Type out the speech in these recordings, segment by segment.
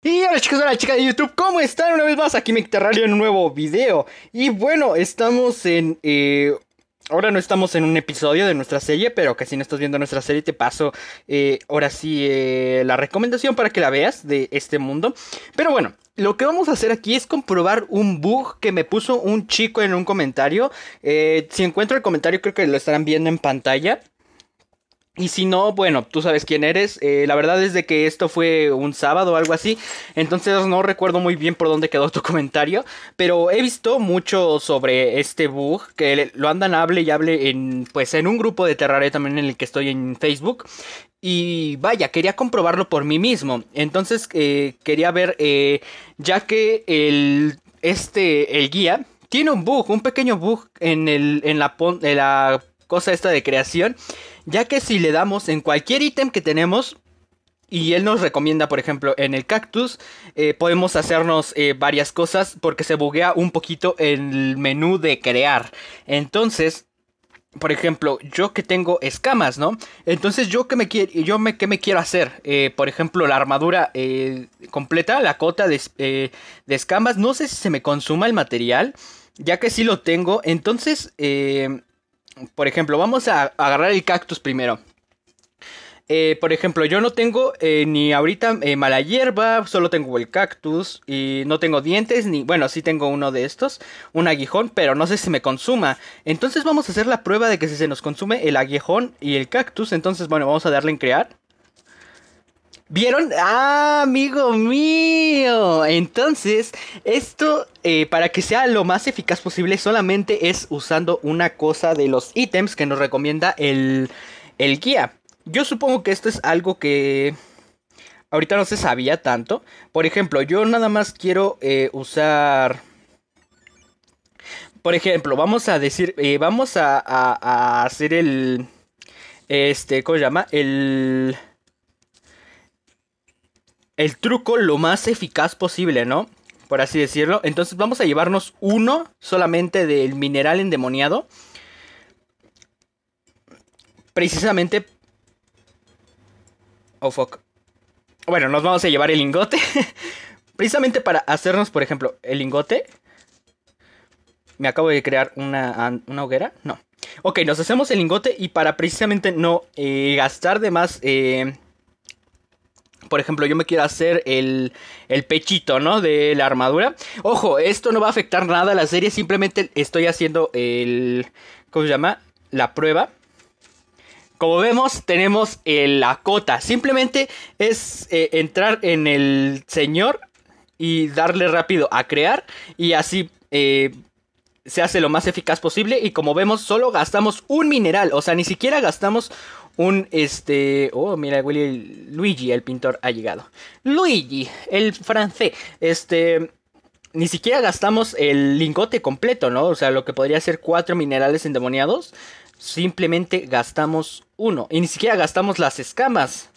Y hola chicos, hola chicas de YouTube, ¿cómo están? Una vez más aquí me en un nuevo video Y bueno, estamos en... Eh, ahora no estamos en un episodio de nuestra serie Pero que si no estás viendo nuestra serie te paso eh, ahora sí eh, la recomendación para que la veas de este mundo Pero bueno, lo que vamos a hacer aquí es comprobar un bug que me puso un chico en un comentario Si encuentro el comentario creo que lo estarán viendo en pantalla y si no, bueno, tú sabes quién eres. Eh, la verdad es de que esto fue un sábado o algo así. Entonces no recuerdo muy bien por dónde quedó tu comentario. Pero he visto mucho sobre este bug. Que lo andan hable y hable en, pues, en un grupo de Terraria también en el que estoy en Facebook. Y vaya, quería comprobarlo por mí mismo. Entonces eh, quería ver, eh, ya que el, este, el guía tiene un bug, un pequeño bug en, el, en la cosa esta de creación ya que si le damos en cualquier ítem que tenemos, y él nos recomienda, por ejemplo, en el cactus, eh, podemos hacernos eh, varias cosas porque se buguea un poquito el menú de crear. Entonces, por ejemplo, yo que tengo escamas, ¿no? Entonces, yo que me, yo me quiero hacer, eh, por ejemplo, la armadura completa, la cota de, de, escamas, no sé si se me consuma el material, ya que sí lo tengo. Entonces, por ejemplo, vamos a agarrar el cactus primero. Eh, por ejemplo, yo no tengo eh, ni ahorita eh, mala hierba, solo tengo el cactus y no tengo dientes, ni bueno, sí tengo uno de estos, un aguijón, pero no sé si me consuma. Entonces vamos a hacer la prueba de que si se nos consume el aguijón y el cactus, entonces bueno, vamos a darle en crear. ¿Vieron? Ah, amigo mío. Entonces, esto eh, para que sea lo más eficaz posible solamente es usando una cosa de los ítems que nos recomienda el, el guía. Yo supongo que esto es algo que ahorita no se sabía tanto. Por ejemplo, yo nada más quiero eh, usar... Por ejemplo, vamos a decir, eh, vamos a, a hacer el... Este, ¿cómo se llama? El el truco lo más eficaz posible, ¿no? Por así decirlo. Entonces vamos a llevarnos uno solamente del mineral endemoniado. Precisamente... Oh, fuck. Bueno, nos vamos a llevar el lingote. Precisamente para hacernos, por ejemplo, el lingote. Me acabo de crear una, hoguera. No. Ok, nos hacemos el lingote y para precisamente no eh, gastar de más... Eh, por ejemplo, yo me quiero hacer el, el, pechito, ¿no? De la armadura. Ojo, esto no va a afectar nada a la serie, simplemente estoy haciendo el... ¿Cómo se llama? La prueba. Como vemos, tenemos la cota. Simplemente es eh, entrar en el señor y darle rápido a crear y así... Eh, se hace lo más eficaz posible y como vemos solo gastamos un mineral, o sea, ni siquiera gastamos un este, oh, mira, Willy Luigi, el pintor, ha llegado. Luigi, el francés. Este, ni siquiera gastamos el lingote completo, ¿no? O sea, lo que podría ser cuatro minerales endemoniados. Simplemente gastamos uno. Y ni siquiera gastamos las escamas.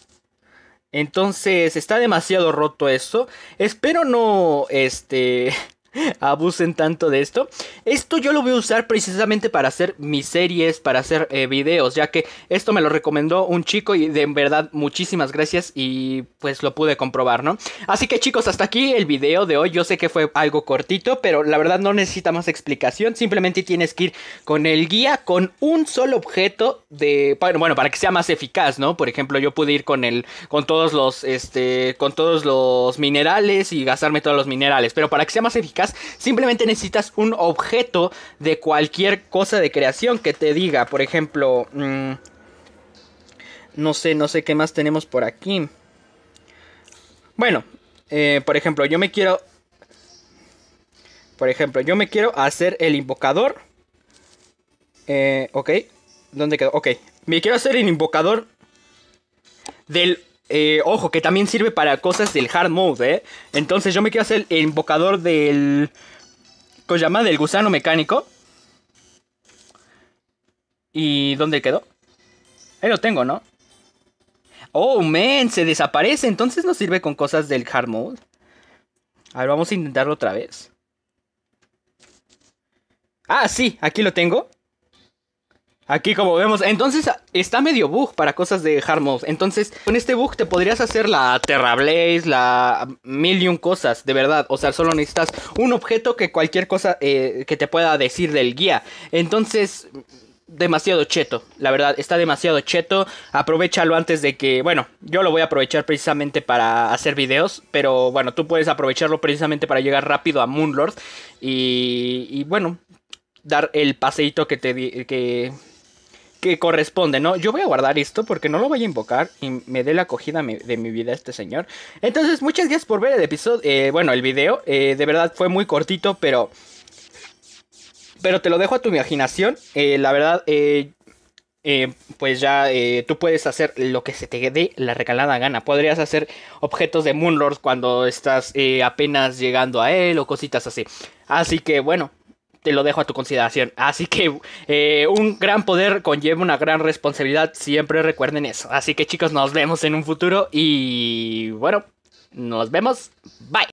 Entonces, está demasiado roto esto. Espero no, este, abusen tanto de esto. Esto yo lo voy a usar precisamente para hacer mis series, para hacer eh, videos, ya que esto me lo recomendó un chico y de verdad muchísimas gracias y pues lo pude comprobar, ¿no? Así que chicos, hasta aquí el video de hoy. Yo sé que fue algo cortito, pero la verdad no necesita más explicación. Simplemente tienes que ir con el guía, con un solo objeto de... Bueno, para que sea más eficaz, ¿no? Por ejemplo, yo pude ir con el... con todos los... este... con todos los minerales y gastarme todos los minerales, pero para que sea más eficaz simplemente necesitas un objeto de cualquier cosa de creación que te diga, por ejemplo, mm, no sé, no sé qué más tenemos por aquí. Bueno, eh, por ejemplo, yo me quiero... Por ejemplo, yo me quiero hacer el invocador. Eh, ok, ¿dónde quedó? Ok, me quiero hacer el invocador del eh, ojo, que también sirve para cosas del hard mode, ¿eh? Entonces yo me quiero hacer el invocador del... ¿Cómo se llama? Del gusano mecánico. ¿Y dónde quedó? Ahí lo tengo, ¿no? Oh, man, se desaparece. Entonces no sirve con cosas del hard mode. A ver, vamos a intentarlo otra vez. Ah, sí, aquí lo tengo. Aquí como vemos, entonces está medio bug para cosas de hard mode. Entonces, con este bug te podrías hacer la Terra Blaze, la million cosas, de verdad. O sea, solo necesitas un objeto que cualquier cosa eh, que te pueda decir del guía. Entonces, demasiado cheto, la verdad, está demasiado cheto. Aprovechalo antes de que, bueno, yo lo voy a aprovechar precisamente para hacer videos, pero bueno, tú puedes aprovecharlo precisamente para llegar rápido a Moonlord y, y bueno, dar el paseíto que te que que corresponde, ¿no? Yo voy a guardar esto porque no lo voy a invocar y me dé la acogida de mi vida este señor. Entonces, muchas gracias por ver el episodio, eh, bueno, el video. Eh, de verdad fue muy cortito, pero... Pero te lo dejo a tu imaginación. Eh, la verdad, pues ya tú puedes hacer lo que se te dé la regalada gana. Podrías hacer objetos de Moonlord cuando estás apenas llegando a él o cositas así. Así que bueno, te lo dejo a tu consideración. Así que eh, un gran poder conlleva una gran responsabilidad, siempre recuerden eso. Así que chicos, nos vemos en un futuro y bueno, nos vemos. Bye.